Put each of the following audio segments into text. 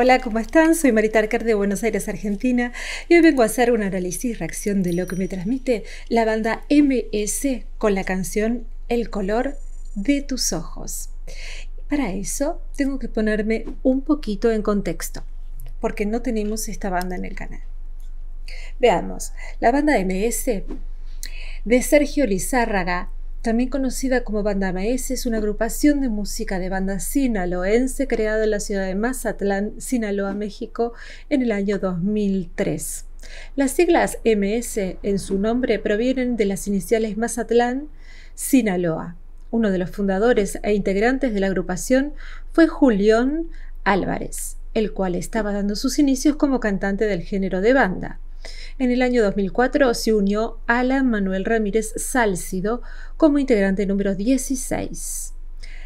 Hola, ¿cómo están? Soy Marita Arcar de Buenos Aires, Argentina, y hoy vengo a hacer un análisis y reacción de lo que me transmite la banda MS con la canción El color de tus ojos. Para eso tengo que ponerme un poquito en contexto, porque no tenemos esta banda en el canal. Veamos, la banda MS de Sergio Lizárraga también conocida como Banda Maese, es una agrupación de música de banda sinaloense creada en la ciudad de Mazatlán, Sinaloa, México, en el año 2003. Las siglas MS en su nombre provienen de las iniciales Mazatlán, Sinaloa. Uno de los fundadores e integrantes de la agrupación fue Julión Álvarez, el cual estaba dando sus inicios como cantante del género de banda. En el año 2004 se unió la Manuel Ramírez Sálcido como integrante número 16.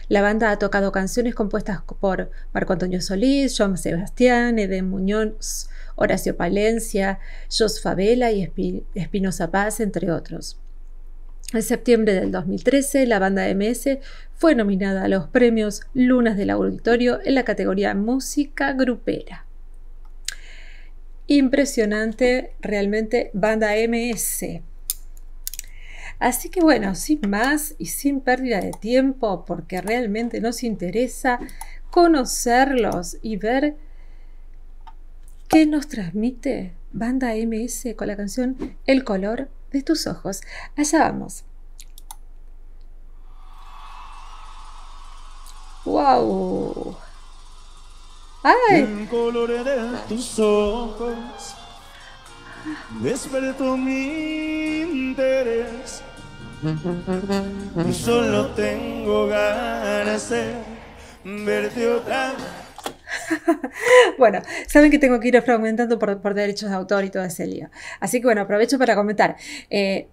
La banda ha tocado canciones compuestas por Marco Antonio Solís, John Sebastián, Eden Muñoz, Horacio Palencia, Jos Favela y Espinosa Paz, entre otros. En septiembre del 2013, la banda MS fue nominada a los premios Lunas del Auditorio en la categoría Música Grupera impresionante realmente banda MS. Así que bueno, sin más y sin pérdida de tiempo, porque realmente nos interesa conocerlos y ver qué nos transmite banda MS con la canción El color de tus ojos. Allá vamos. ¡Wow! Ay. bueno, saben que tengo que ir fragmentando por, derechos de autor y todo ese lío. Así que bueno, aprovecho para comentar. Eh,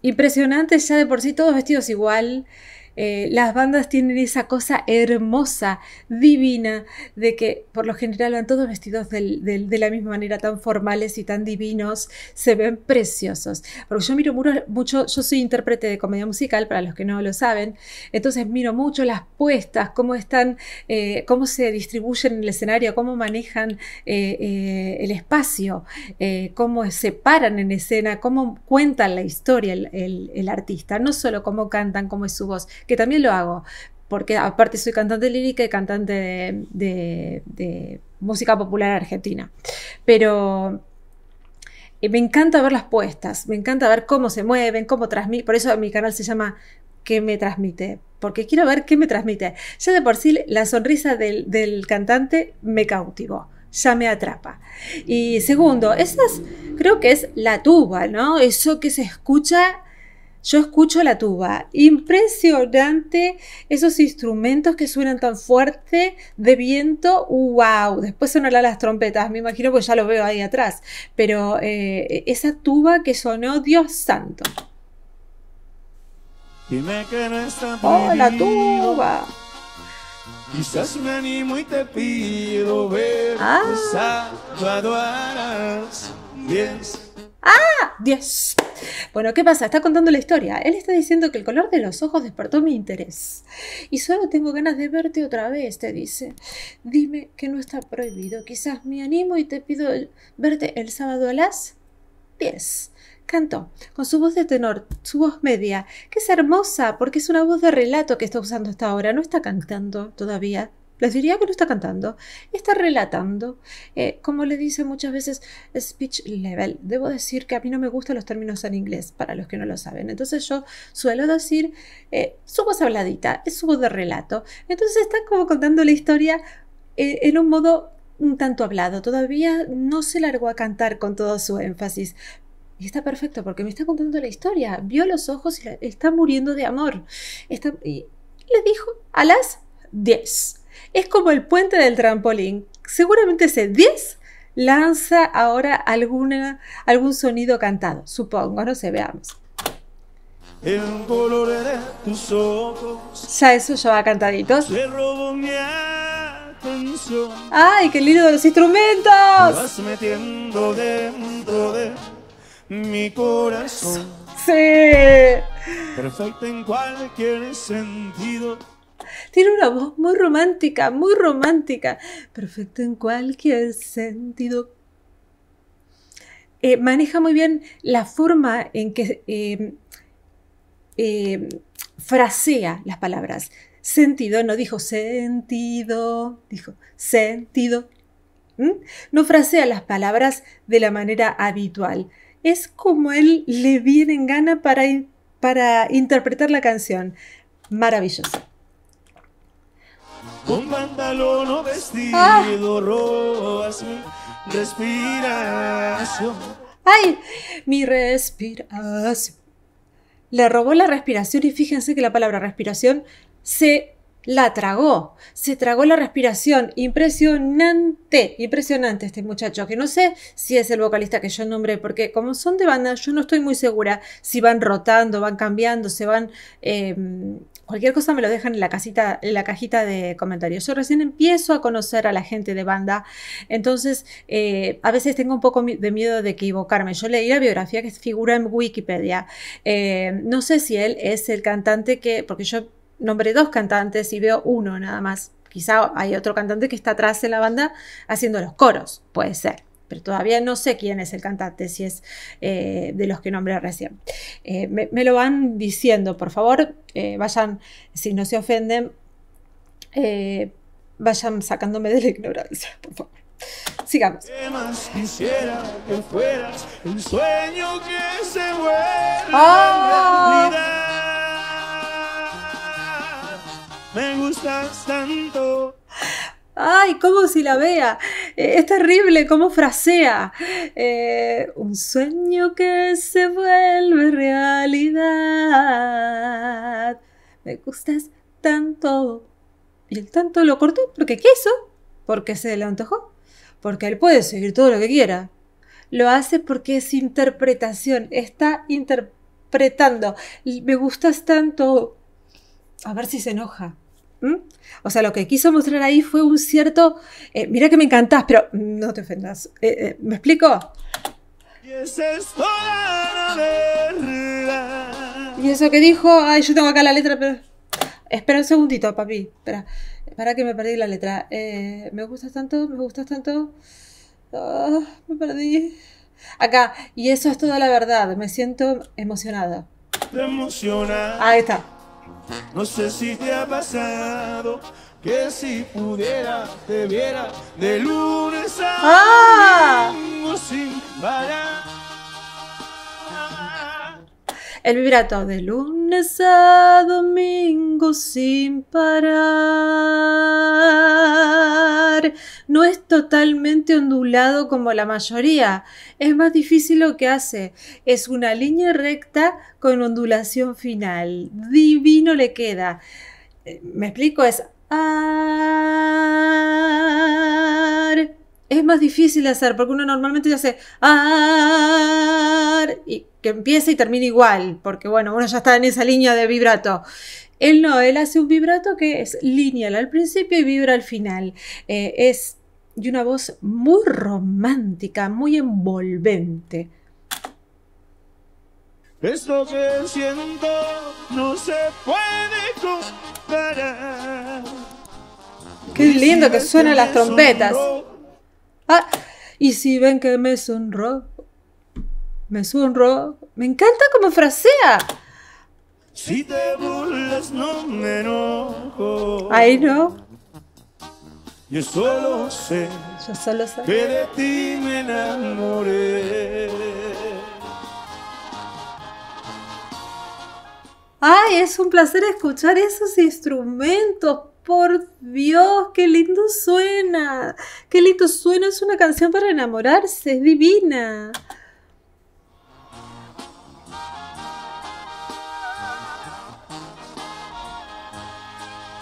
impresionante ya de por sí, todos vestidos igual. Eh, las bandas tienen esa cosa hermosa, divina, de que por lo general van todos vestidos de la misma manera, tan formales y tan divinos, se ven preciosos. Porque yo miro mucho, yo soy intérprete de comedia musical, para los que no lo saben, entonces miro mucho las puestas, cómo están, eh, cómo se distribuyen en el escenario, cómo manejan eh, el espacio, cómo se paran en escena, cómo cuentan la historia el, el artista, no solo cómo cantan, cómo es su voz, que también lo hago, porque aparte soy cantante lírica y cantante de, música popular argentina. Pero eh, me encanta ver las puestas, me encanta ver cómo se mueven, cómo transmiten, por eso mi canal se llama ¿Qué me transmite? Porque quiero ver qué me transmite. Ya de por sí la sonrisa del, cantante me cautivó ya me atrapa. Y segundo, esa creo que es la tuba, ¿no? Eso que se escucha yo escucho la tuba. Impresionante esos instrumentos que suenan tan fuerte de viento. ¡Wow! Después sonarán las trompetas, me imagino, que pues ya lo veo ahí atrás. Pero eh, esa tuba que sonó, Dios santo. Dime ¡Oh, la tuba! Quizás me y te pido ver ah. ¡Ah! Bueno, ¿qué pasa? Está contando la historia. Él está diciendo que el color de los ojos despertó mi interés. Y solo tengo ganas de verte otra vez, te dice. Dime que no está prohibido. Quizás me animo y te pido verte el sábado a las 10 cantó, con su voz de tenor, su voz media, que es hermosa porque es una voz de relato que está usando hasta ahora, no está cantando todavía, les diría que no está cantando, está relatando. Eh, como le dice muchas veces, speech level. Debo decir que a mí no me gustan los términos en inglés, para los que no lo saben. Entonces yo suelo decir eh, su voz habladita, es su voz de relato. Entonces está como contando la historia eh, en un modo un tanto hablado. Todavía no se largó a cantar con todo su énfasis. Y está perfecto porque me está contando la historia. Vio los ojos y está muriendo de amor. Está, y le dijo a las 10 es como el puente del trampolín. Seguramente ese 10 lanza ahora alguna, algún sonido cantado, supongo, no sé, veamos. El color de tus ojos. Ya eso ya va cantaditos. ¡Ay, qué lindo de los instrumentos! Vas metiendo dentro de mi corazón. Sí. Perfecto en cualquier sentido. Tiene una voz muy romántica, muy romántica. Perfecto en cualquier sentido. Eh, maneja muy bien la forma en que em, em, frasea las palabras. Sentido, no dijo sentido, dijo sentido. No frasea las palabras de la manera habitual. Es como él le viene en gana para, para interpretar la canción. Maravilloso un pantalón o vestido, ah. robas mi respiración. ¡Ay! Mi respiración. Le robó la respiración y fíjense que la palabra respiración se la tragó, se tragó la respiración. Impresionante, impresionante este muchacho, que no sé si es el vocalista que yo nombré, porque como son de banda, yo no estoy muy segura si van rotando, van cambiando, se van eh, Cualquier cosa me lo dejan en la, casita, en la cajita de comentarios. Yo recién empiezo a conocer a la gente de banda, entonces eh, a veces tengo un poco de miedo de equivocarme. Yo leí la biografía que figura en Wikipedia. Eh, no sé si él es el cantante que, porque yo nombré dos cantantes y veo uno nada más. Quizá hay otro cantante que está atrás en la banda haciendo los coros, puede ser pero todavía no sé quién es el cantante, si es eh, de los que nombré recién. Eh, me, lo van diciendo, por favor, eh, vayan, si no se ofenden, vayan sacándome de la ignorancia, por favor. Sigamos. sueño ah. Me gustas tanto. Ay, cómo si la vea es terrible cómo frasea. Eh, un sueño que se vuelve realidad. Me gustas tanto. Y el tanto lo cortó porque quiso, porque se le antojó, porque él puede seguir todo lo que quiera. Lo hace porque es interpretación, está interpretando. Me gustas tanto. A ver si se enoja. ¿Mm? O sea, lo que quiso mostrar ahí fue un cierto, eh, mira que me encantás, pero mm, no te ofendas. Eh, eh, ¿Me explico? Y eso que dijo, ay, yo tengo acá la letra, pero... Espera un segundito, papi, espera, para que me perdí la letra. me gustas tanto, me gustas tanto. Ah, me perdí. Acá, y eso es toda la verdad, me siento emocionada. Ahí está. No sé si te ha pasado que si pudiera te viera de lunes a ah. domingo sin el vibrato de lunes a domingo sin parar. No es totalmente ondulado como la mayoría. Es más difícil lo que hace. Es una línea recta con ondulación final. Divino le queda. Eh, ¿Me explico? Es... Ar es más difícil de hacer, porque uno normalmente ya hace ah y que empieza y termina igual, porque bueno, uno ya está en esa línea de vibrato. Él no, él hace un vibrato que es lineal al principio y vibra al final. Eh, es de una voz muy romántica, muy envolvente. Esto que siento no se puede comparar. Qué lindo que suenan las trompetas. Ah, y si ven que me sonro, me sonro, me encanta como frasea. Si te burlas no me enojo. Ay, no. Yo solo sé. Yo solo sé. Que de ti me enamoré. Ay, es un placer escuchar esos instrumentos por Dios, qué lindo suena. Qué lindo suena, es una canción para enamorarse, es divina.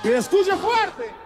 Escucha fuerte.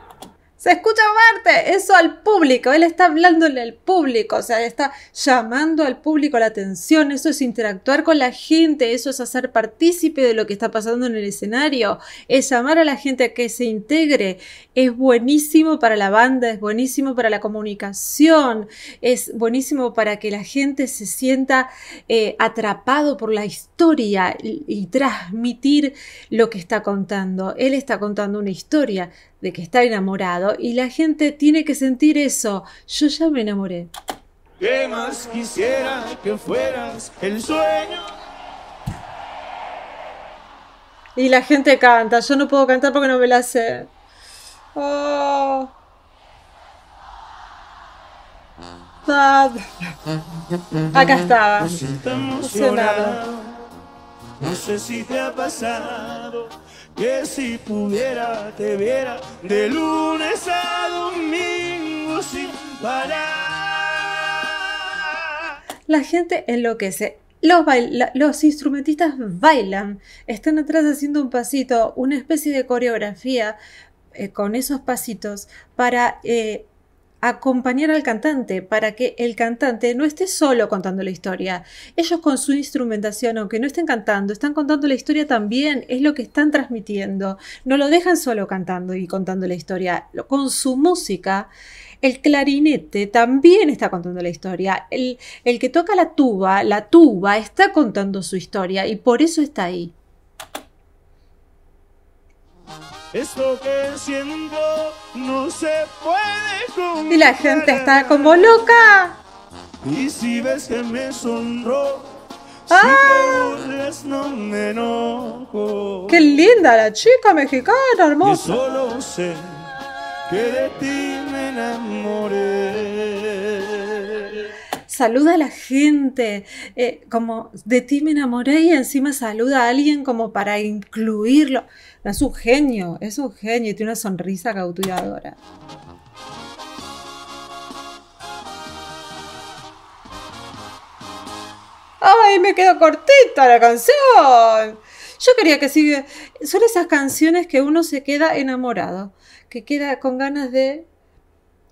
Se escucha Marte, eso al público, él está hablándole al público, o sea, está llamando al público la atención, eso es interactuar con la gente, eso es hacer partícipe de lo que está pasando en el escenario, es llamar a la gente a que se integre, es buenísimo para la banda, es buenísimo para la comunicación, es buenísimo para que la gente se sienta eh, atrapado por la historia y transmitir lo que está contando. Él está contando una historia de que está enamorado y la gente tiene que sentir eso. Yo ya me enamoré. más quisiera que fueras el sueño? Y la gente canta. Yo no puedo cantar porque no me la sé. Oh. Acá estaba. No sé si te ha pasado que si pudiera te viera de lunes a domingo sin parar. La gente enloquece. Los, los instrumentistas bailan, están atrás haciendo un pasito, una especie de coreografía eh, con esos pasitos para eh, acompañar al cantante para que el cantante no esté solo contando la historia. Ellos con su instrumentación, aunque no estén cantando, están contando la historia también, es lo que están transmitiendo. No lo dejan solo cantando y contando la historia. Con su música, el clarinete también está contando la historia. El, el que toca la tuba, la tuba está contando su historia y por eso está ahí. Esto que siento no se puede Y la gente está como loca. Y si ves que me sonro, ¡Ah! Si no me enojo. ¡Qué linda la chica mexicana, hermosa! solo sé que de ti me enamoré saluda a la gente, eh, como de ti me enamoré y encima saluda a alguien como para incluirlo. Es un genio, es un genio y tiene una sonrisa cautivadora. ¡Ay, me quedó cortita la canción! Yo quería que siga. Son esas canciones que uno se queda enamorado, que queda con ganas de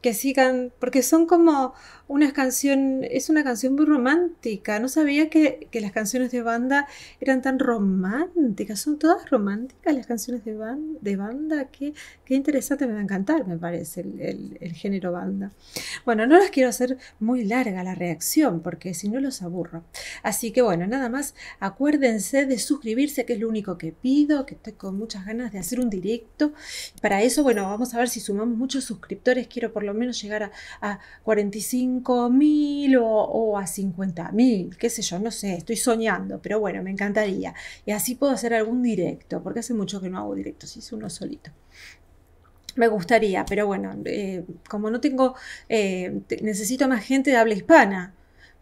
que sigan, porque son como una canción, es una canción muy romántica. No sabía que, las canciones de banda eran tan románticas. Son todas románticas las canciones de, de banda. Qué, qué, interesante, me va a encantar, me parece, el, género banda. Bueno, no las quiero hacer muy larga la reacción, porque si no los aburro. Así que bueno, nada más, acuérdense de suscribirse, que es lo único que pido, que estoy con muchas ganas de hacer un directo. Para eso, bueno, vamos a ver si sumamos muchos suscriptores. Quiero por lo menos llegar a, a 45 mil o, a 50.000, mil, qué sé yo, no sé, estoy soñando, pero bueno, me encantaría. Y así puedo hacer algún directo, porque hace mucho que no hago directos, hice uno solito. Me gustaría, pero bueno, eh, como no tengo, eh, necesito más gente de habla hispana,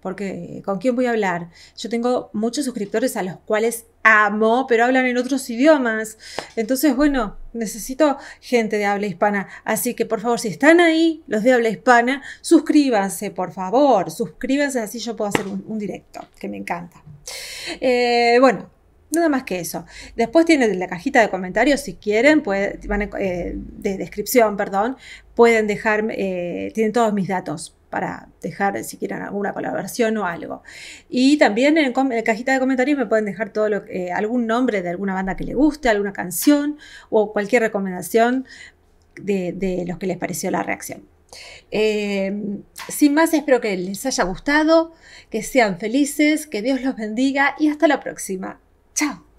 porque ¿con quién voy a hablar? Yo tengo muchos suscriptores a los cuales amo, pero hablan en otros idiomas. Entonces, bueno, necesito gente de habla hispana. Así que, por favor, si están ahí, los de habla hispana, suscríbanse, por favor, suscríbanse, así yo puedo hacer un, directo, que me encanta. Eh, bueno, Nada más que eso. Después tienen la cajita de comentarios, si quieren, eh, de descripción, perdón, pueden dejar, eh, tienen todos mis datos para dejar si quieren alguna colaboración o algo. Y también en, la cajita de comentarios me pueden dejar todo lo, eh, algún nombre de alguna banda que les guste, alguna canción o cualquier recomendación de, los que les pareció la reacción. sin más, espero que les haya gustado, que sean felices, que Dios los bendiga y hasta la próxima. Chao.